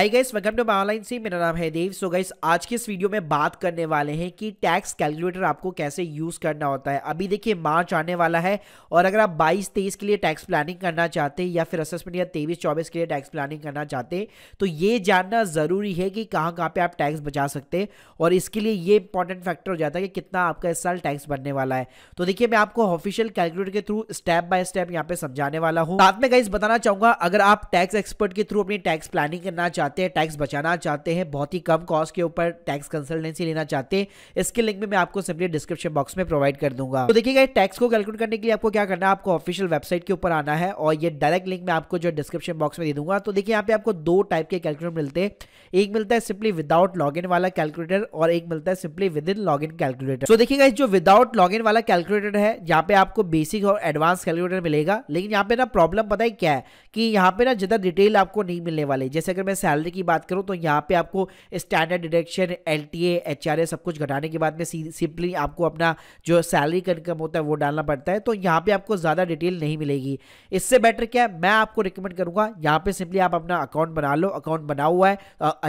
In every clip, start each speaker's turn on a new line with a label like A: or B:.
A: hi guys welcome to online C मेरा नाम है देव सो गाइस आज के इस वीडियो में बात करने वाले हैं कि टैक्स कैलकुलेटर आपको कैसे यूज़ करना होता है अभी देखिए मार्च आने वाला है और अगर आप 22 तेईस के लिए टैक्स प्लानिंग करना चाहते हैं या फिर असेसमेंट या तेईस चौबीस के लिए टैक्स प्लानिंग करना चाहते हैं तो ये जानना ज़रूरी है कि कहाँ कहाँ पर आप टैक्स बचा सकते हैं और इसके लिए ये इंपॉर्टेंट फैक्टर हो जाता है कि कितना आपका इस साल टैक्स बनने वाला है तो देखिए मैं आपको ऑफिशियल कैलकुलेटर के थ्रू स्टेप बाय स्टेप यहाँ पे समझाने वाला हूँ साथ में गाइस बताना चाहूंगा अगर आप टैक्स एक्सपर्ट के थ्रू अपनी टैक्स प्लानिंग करना चाहते चाहते हैं टैक्स बचाना चाहते हैं बहुत ही कम कॉस्ट के ऊपर टैक्स कंसल्टेंसी लेना चाहते हैं इसके लिंक में मैं आपको सिंपली डिस्क्रिप्शन बॉक्स में प्रोवाइड कर दूंगा तो देखिएगा टैक्स को कैलकुलेट करने के लिए आपको क्या करना है आपको ऑफिशियल वेबसाइट के ऊपर आना है और ये डायरेक्ट लिंक मैं आपको जो डिस्क्रिप्शन बॉक्स में दे दूंगा तो देखिए यहाँ पे आपको दो टाइप के कैलकुलेटर मिलते हैं एक मिलता है सिंपली विदाउट लॉगिन वाला कैलकुलेटर और एक मिलता है simply with in log in calculator तो देखिएगा जो विदाउट लॉग इन वाला कैलकुलेटर है यहाँ पे आपको बेसिक और एडवांस कैलकुलेटर मिलेगा लेकिन यहाँ पे ना प्रॉब्लम पता ही क्या है कि यहाँ पे ना ज़्यादा डिटेल आपको नहीं मिलने वाली जैसे अगर मैं सैलरी की बात करूँ तो यहाँ पे आपको स्टैंडर्ड डिडक्शन एल टी सब कुछ घटाने के बाद में सिंपली आपको अपना जो सैलरी का इनकम होता है वो डालना पड़ता है तो यहाँ पर आपको ज़्यादा डिटेल नहीं मिलेगी इससे बेटर क्या है मैं आपको रिकमेंड करूँगा यहाँ पर सिंपली आप अपना अकाउंट बना लो अकाउंट बना हुआ है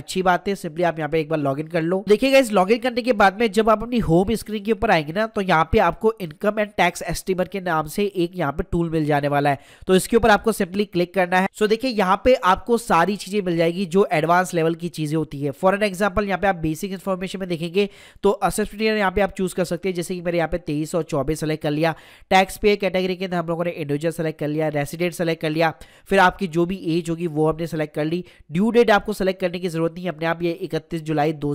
A: अच्छी बात है सिंपली आप यहाँ पे एक बार लॉग कर लो देखिएगा इस लॉग करने के बाद में जब आप अपनी होम स्क्रीन के ऊपर आएंगे ना तो यहाँ पे आपको इनकम एंड टैक्स एस्टिमेट के नाम से एक यहाँ पे टूल मिल जाने वाला है तो इसके ऊपर आपको सिंपली क्लिक करना है सो देखिए यहाँ पे आपको सारी चीजें मिल जाएगी जो एडवांस लेवल की चीजें होती है फॉर एन एग्जाम्पल यहाँ पे आप बेसिक इन्फॉर्मेशन में देखेंगे तो असिस्टेंट ईयर यहाँ पे आप चूज कर सकते हैं जैसे कि मेरे यहाँ पे तेईस और चौबीस सेलेक्ट कर लिया टैक्स पे कैटेगरी के अंदर हम लोगों ने इंडिविजुअल सेलेक्ट कर लिया रेसिडेंट सेलेक्ट कर लिया फिर आपकी जो भी एज होगी वो आपने सेलेक्ट कर ली ड्यू डेट आपको सेलेक्ट करने की जरूरत नहीं अपने आप ये इकतीस जुलाई दो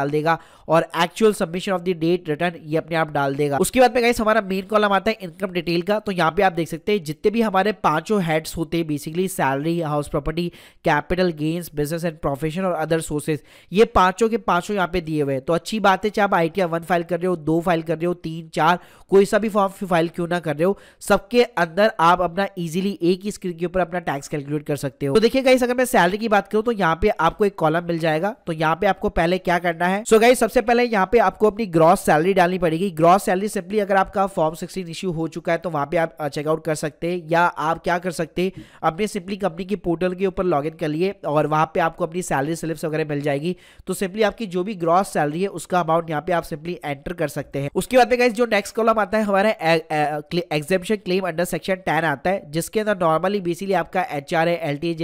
A: डाल देगा और actual submission of the date return ये अपने आप डाल देगा उसके बाद में गाइस हमारा मेन कॉलम आता है इनकम डिटेल का तो यहाँ पे आप देख सकते हैं जितने भी हमारे पांचों हेड्स होते हैं basically salary house property capital gains business and profession और अदर सोर्सेज ये पांचों के पांचों यहाँ पे दिए हुए हैं तो अच्छी बात है चाहे आप आई टी वन फाइल कर रहे हो दो फाइल कर रहे हो तीन चार कोई सा भी फॉर्म फाइल क्यों ना कर रहे हो सबके अंदर आप अपना इजिली एक ही स्क्रीन के ऊपर अपना टैक्स कैलकुलेट कर सकते हो तो देखिए गाइस अगर मैं सैलरी की बात करूँ तो यहाँ पे आपको एक कॉलम मिल जाएगा तो यहाँ पे आपको पहले क्या करना है सो गाइस सबसे पहले यहाँ पे आपको अपनी ग्रॉस सैलरी डालनी पड़ेगी ग्रॉस सैलरी सिंपली अगर आपका फॉर्म सिक्सटीन इश्यू हो चुका है तो वहां पे आप चेकआउट कर सकते हैं या आप क्या कर सकते हैं आपने सिंपली कंपनी के पोर्टल के ऊपर लॉगिन कर लिए और वहाँ पे आपको अपनी सैलरी स्लिप्स वगैरह मिल जाएगी तो सिंपली आपकी जो भी ग्रॉस सैलरी है उसका अमाउंट यहाँ पे आप सिंपली एंटर कर सकते हैं उसके बाद जो नेक्स्ट कॉलम आता है हमारा exemption claim under section ten आता है जिसके अंदर नॉर्मली बेसिकली आपका एच आर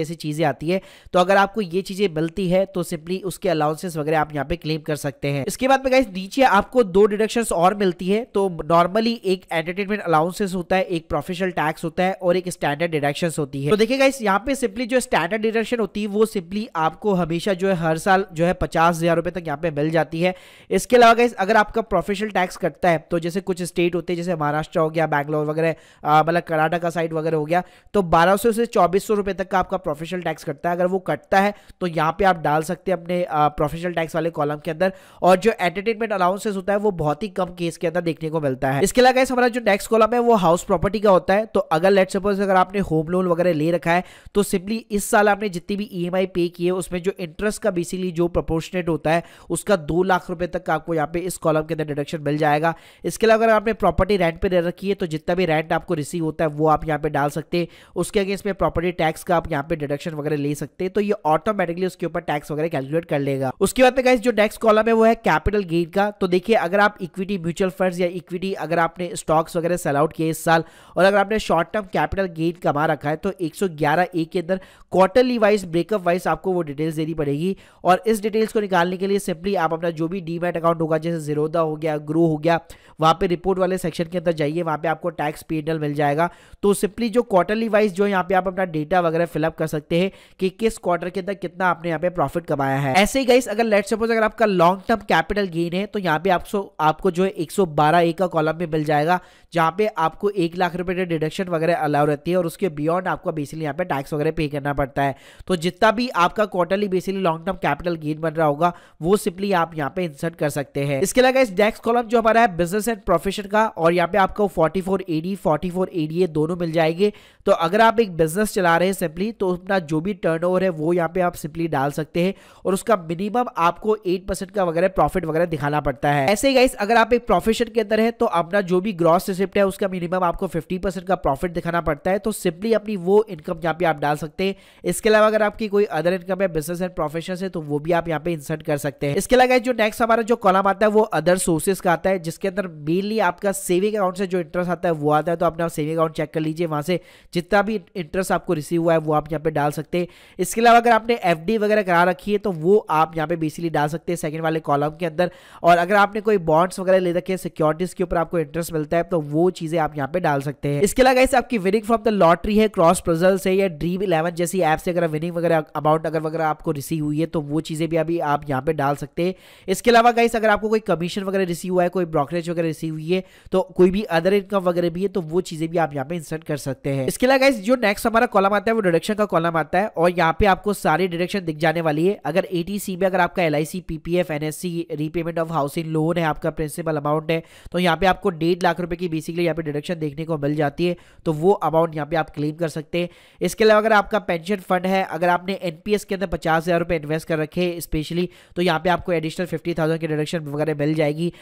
A: जैसी चीज़ें आती है तो अगर आपको ये चीज़ें मिलती है तो सिंपली उसके अलाउंसेस वगैरह आप यहाँ पे क्लेम कर सकते हैं इसके बाद में नीचे आपको दो डिडक्शन और मिलती है तो नॉर्मली एक एंटरटेनमेंट अलाउंसेस होता है एक प्रोफेशनल टैक्स होता है और एक स्टैंडर्ड डिडक्शन होती है तो देखिए गाइस यहाँ पे सिंपली जो स्टैंडर्ड डिडक्शन होती है वो सिंपली आपको हमेशा जो है हर साल जो है पचास हज़ार रुपए तक यहाँ पे मिल जाती है इसके अलावा गाइस अगर आपका प्रोफेशनल टैक्स कटता है तो जैसे कुछ स्टेट होते हैं जैसे महाराष्ट्र हो गया बैंगलोर वगैरह मतलब कर्नाटक का साइड वगैरह हो गया तो बारह से चौबीस रुपए तक का आपका प्रोफेशनल टैक्स कटता है अगर वो कटता है तो यहाँ पे आप डाल सकते हैं अपने प्रोफेशनल टैक्स वाले कॉलम के अंदर और जो एंटरटेनमेंट अलाउंसेस होता है वो बहुत ही कम केस के अंदर देखने को मिलता है इसके अलावा गाइस हमारा जो टैक्स कॉलम है वो हाउस प्रॉपर्टी का होता है तो अगर लेट सपोज अगर आपने होम लोन वगैरह ले रखा है तो सिंपली इस साल आपने जितनी भी ई e पे की है उसमें जो इंटरेस्ट का बेसिकली जो प्रपोर्शनेट होता है उसका दो लाख रुपए तक आपको यहाँ पे इस कॉलम के अंदर डिडक्शन मिल जाएगा इसके अलावा अगर आपने प्रॉपर्टी रेंट पर दे रखी है तो जितना भी रेंट आपको रिसीव होता है वो आप यहाँ पे डाल सकते हैं उसके अगेंस्ट में प्रॉपर्टी टैक्स का आप यहाँ पे डिडक्शन वगैरह ले सकते हैं तो ये ऑटोमेटिकली उसके ऊपर टैक्स वगैरह कैलकुलेट कर लेगा उसके बाद में जो टैक्स कॉलम है वो है कैपिटल गेन का तो देखिए अगर आप इक्विटी म्यूचुअल फंड या इक्विटी अगर आपने स्टॉक्स वगैरह सेल आउट किए इस साल और अगर आपने शॉर्ट टर्म कैपिटल गेन कमा रखा है तो 111 ए के अंदर क्वार्टरली वाइज ब्रेकअप वाइज आपको वो डिटेल्स देनी पड़ेगी और इस डिटेल्स को निकालने के लिए सिंपली आप अपना जो भी डीमैट अकाउंट होगा जैसे जीरोदा हो गया ग्रो हो गया वहाँ पे रिपोर्ट वाले सेक्शन के अंदर जाइए वहाँ पे आपको टैक्स पेडल मिल जाएगा तो सिंपली जो क्वार्टरली वाइज जो यहाँ पे आप अपना डेटा वगैरह फिलअप कर सकते हैं कि किस क्वार्टर के अंदर कितना आपने यहाँ पे प्रॉफिट कमाया है ऐसे ही गाइस अगर लेट सपोज अगर आपका लॉन्ग टर्म कैपिटल गेन है तो यहाँ पे आपको आपको जो है एक ए का कॉलम में मिल जाएगा जहाँ पे आपको एक लाख रुपए डिडक्शन वगैरह अलाउ रहती है और उसके बियॉन्ड आपको बेसिकली यहाँ पे टैक्स वगैरह पे करना पड़ता है तो जितना भी आपका quarterly basically long term capital gain बन रहा होगा वो सिंपली आप यहाँ पे इंसर्ट कर सकते हैं इसके अलावा इस डेक्स कॉलम जो हमारा है बिजनेस एंड प्रोफेशन का और यहाँ पे आपको फोर्टी फोर एडी दोनों मिल जाएंगे तो अगर आप एक बिजनेस चला रहे हैं सिंपली तो अपना जो भी टर्नओवर है वो यहाँ पे आप सिंपली डाल सकते हैं और उसका मिनिमम आपको एट परसेंट का वगैरह प्रॉफिट वगैरह दिखाना पड़ता है ऐसे गाइस अगर आप एक प्रोफेशन के अंदर है तो अपना जो भी ग्रॉस रिसिप्ट है उसका मिनिमम आपको फिफ्टी का प्रॉफिट दिखाना पड़ता है तो सिंपली अपनी वो इनकम यहाँ पे आप डाल सकते हैं इसके अलावा अगर आपकी कोई अदर इनकम है बिजनेस एंड प्रोफेशन है तो वो भी आप यहाँ पे इंसर्ट कर सकते हैं इसके अलावा जो नेक्स्ट हमारा जो कॉलम आता है वो अदर सोर्सेस का आता है जिसके अंदर मेनली आपका सेविंग अकाउंट से जो इंटरेस्ट आता है वो आता है तो अपना सेविंग अकाउंट चेक कर लीजिए वहां से जितना भी इंटरेस्ट आपको रिसीव हुआ है वो आप यहाँ पे डाल सकते हैं इसके अलावा अगर आपने एफ वगैरह करा रखी है तो वो आप यहाँ पे बेसिकली डाल सकते हैं सेकंड वाले कॉलम के अंदर और अगर आपने कोई बॉन्ड्स वगैरह ले रखे हैं सिक्योरिटीज के ऊपर आपको इंटरेस्ट मिलता है तो वो चीज़ें आप यहाँ पे डाल सकते हैं इसके अलावा ऐसे आपकी विनिंग फ्रॉम द लॉटरी है क्रॉस प्रजल से या ड्रीम इलेवन जैसी ऐप से अगर विनिंग वगैरह अमाउंट अगर वगैरह आपको रिसीव हुई है तो वो चीज़ें भी अभी आप यहाँ पे डाल सकते हैं इसके अलावा गाइस अगर आपको कोई कमीशन वगैरह रिसीव हुआ है कोई ब्रोकरेज वगैरह रिसीव हुई है तो कोई भी अदर इनकम वगैरह भी है तो वो चीज़ें भी आप यहाँ पे इंसर्ट कर सकते हैं इसके इसके अलावा जो नेक्स्ट हमारा कॉलम आता है वो डिडक्शन का कॉलम आता है और यहाँ पे आपको सारी डिडक्शन दिख जाने वाली है अगर एटीसी में अगर आपका L I C PPF NSC repayment of housing loan है आपका प्रिंसिपल अमाउंट है तो यहाँ पे आपको डेढ़ लाख रुपए की बेसिकली यहाँ पे डिडक्शन देखने को मिल जाती है तो वो अमाउंट यहाँ पे आप क्लेम कर सकते हैं इसके अलावा अगर आपका पेंशन फंड है अगर आपने एनपीएस के अंदर पचास हज़ार रुपये इन्वेस्ट कर रखे स्पेशली तो यहाँ पे आपको एडिशनल फिफ्टी थाउजेंड की डिडक्शन वगैरह मिल जाएगी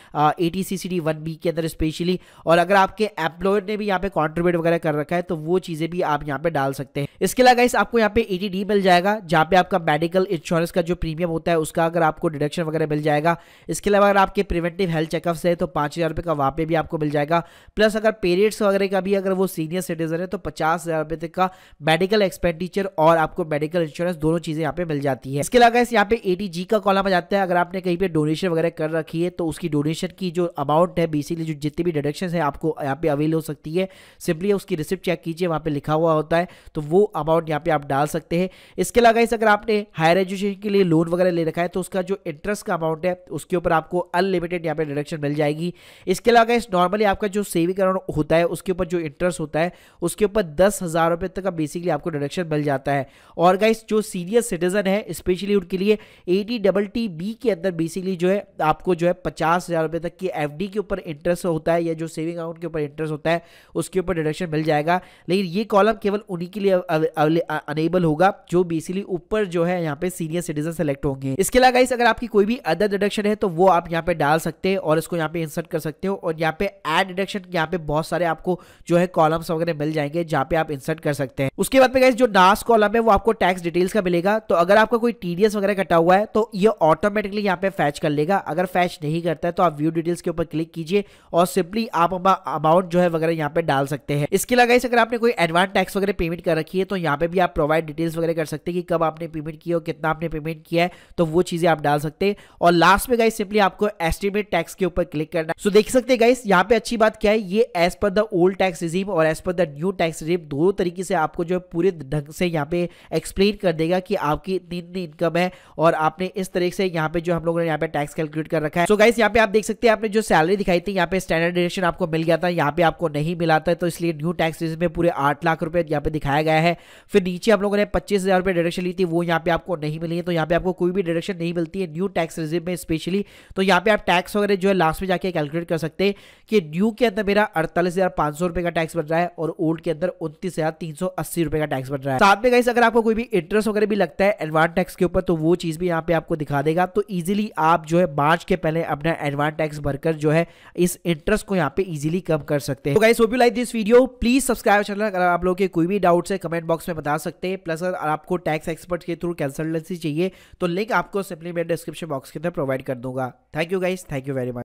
A: eighty C C D one B के अंदर स्पेशली और अगर आपके एम्प्लॉयर ने भी यहाँ पे कॉन्ट्रीब्यूट वगैरह कर रखा है तो वो चीज़ चीज़ें भी आप यहाँ पे डाल सकते हैं इसके अलावा गाइस आपको यहाँ पे डी मिल जाएगा जहाँ पे आपका मेडिकल इंश्योरेंस का जो प्रीमियम होता है उसका अगर आपको डिडक्शन वगैरह मिल जाएगा इसके अलावा अगर आपके प्रिवेंटिव हेल्थ चेकअप है तो पाँच हज़ार का वहाँ पे भी आपको मिल जाएगा प्लस अगर पेरेंट्स वगैरह का भी अगर वो सीनियर सिटीजन है तो पचास हज़ार तक का मेडिकल एक्सपेंडिचर और आपको मेडिकल इंश्योरेंस दोनों चीज़ें यहाँ पे मिल जाती है इसके अलावा इस यहाँ पे ए का कॉलम आ जाता है अगर आपने कहीं पर डोनेशन वगैरह कर रखी है तो उसकी डोनेशन की जो अमाउंट है बेसिकली जो जितनी भी डिडक्शन है आपको यहाँ पे अवेल हो सकती है सिंपली उसकी रिसिप्ट चेक कीजिए वहाँ पर लिखा हुआ होता है तो वो अमाउंट यहाँ पे आप डाल सकते हैं इसके अलावा इस अगर आपने हायर एजुकेशन के लिए लोन वगैरह ले रखा है तो उसका जो इंटरेस्ट का अमाउंट है उसके ऊपर आपको अनलिमिटेड यहाँ पे डिडक्शन मिल जाएगी इसके अलावा इस नॉर्मली आपका जो सेविंग अकाउंट होता है उसके ऊपर जो इंटरेस्ट होता है उसके ऊपर दस हज़ार रुपये तक का बेसिकली आपको डिडक्शन मिल जाता है और गाइस जो सीनियर सिटीजन है स्पेशली उनके लिए डी डबल टी बी के अंदर बेसिकली जो है आपको जो है पचास हज़ार रुपये तक की एफ के ऊपर इंटरेस्ट होता है या जो सेविंग अकाउंट के ऊपर इंटरेस्ट होता है उसके ऊपर डिडक्शन मिल जाएगा लेकिन ये कॉलम केवल उन्हीं के लिए अनेबल होगा जो बेसिकली ऊपर जो है यहाँ पे सीनियर सिटीजन सेलेक्ट होंगे इसके अलावा इस अगर आपकी कोई भी अदर डिडक्शन है तो वो आप यहाँ पे डाल सकते हैं और इसको यहाँ पे इंसर्ट कर सकते हो और यहाँ पे एड डिडक्शन यहाँ पे बहुत सारे आपको जो है कॉलम्स वगैरह मिल जाएंगे जहाँ पे आप इंसर्ट कर सकते हैं उसके बाद में जो नास कॉलम है वो आपको टैक्स डिटेल्स का मिलेगा तो अगर आपका कोई टीडीएस वगैरह कटा हुआ है तो ये ऑटोमेटिकली यहाँ पे फैच कर लेगा अगर फैच नहीं करता है तो आप व्यू डिटेल्स के ऊपर क्लिक कीजिए और सिंपली आप अमाउंट जो है वगैरह यहाँ पे डाल सकते हैं इसके अलावा अगर आपने कोई एडवांस टैक्स वगैरह पेमेंट कर रखी है चाहिए तो यहाँ पे भी आप प्रोवाइड डिटेल्स वगैरह कर सकते हैं कि कब आपने पेमेंट किया और कितना आपने पेमेंट किया है तो वो चीज़ें आप डाल सकते हैं और लास्ट में गाइस सिंपली आपको एस्टिमेट टैक्स के ऊपर क्लिक करना है सो देख सकते हैं गाइस यहाँ पे अच्छी बात क्या है ये as per the old tax regime और as per the new tax regime दोनों तरीके से आपको जो है पूरे ढंग से यहाँ पे एक्सप्लेन कर देगा कि आपकी इतनी इतनी इनकम है और आपने इस तरीके से यहाँ पे जो हम लोगों ने यहाँ पे टैक्स कैलकुलेट कर रखा है सो गाइस यहाँ पे आप देख सकते हैं आपने जो सैलरी दिखाई थी यहाँ पे स्टैंडर्ड डिरेक्शन आपको मिल गया था यहाँ पे आपको नहीं मिला था तो इसलिए न्यू टैक्स रिजीम में पूरे आठ लाख रुपए यहाँ पे दिखाया गया है फिर नीचे आप लोगों ने पच्चीस हज़ार रुपये डिडक्शन ली थी वो यहाँ पे आपको नहीं मिली है तो यहाँ पे आपको कोई भी डिडक्शन नहीं मिलती है न्यू टैक्स रिजिव में स्पेशली तो यहाँ पे आप टैक्स वगैरह जो है लास्ट में जाके कैलकुलेट कर सकते हैं कि न्यू के अंदर मेरा अड़तालीस हज़ार पाँच सौ रुपये का टैक्स बन रहा है और ओल्ड के अंदर उनतीस हज़ार तीन सौ अस्सी रुपये का टैक्स बन रहा है साथ में कहीं अगर आपको कोई भी इंटरेस्ट वगैरह भी लगता है एडवांस टैक्स के ऊपर तो वो चीज़ भी यहाँ पे आपको दिखा देगा तो ईजिली आप जो है मार्च के पहले अपना एडवांस टैक्स भरकर जो है इस इंटरेस्ट को यहाँ पे ईजिली कम कर सकते हैं तो guys hope you like this video please subscribe channel अगर आप लोग के कोई भी डाउट्स है कमेंट कमेंट बॉक्स में बता सकते हैं प्लस अगर आपको टैक्स एक्सपर्ट के थ्रू कंसल्टेंसी चाहिए तो लिंक आपको सिंपली मैं डिस्क्रिप्शन बॉक्स के अंदर प्रोवाइड कर दूंगा thank you guys thank you very much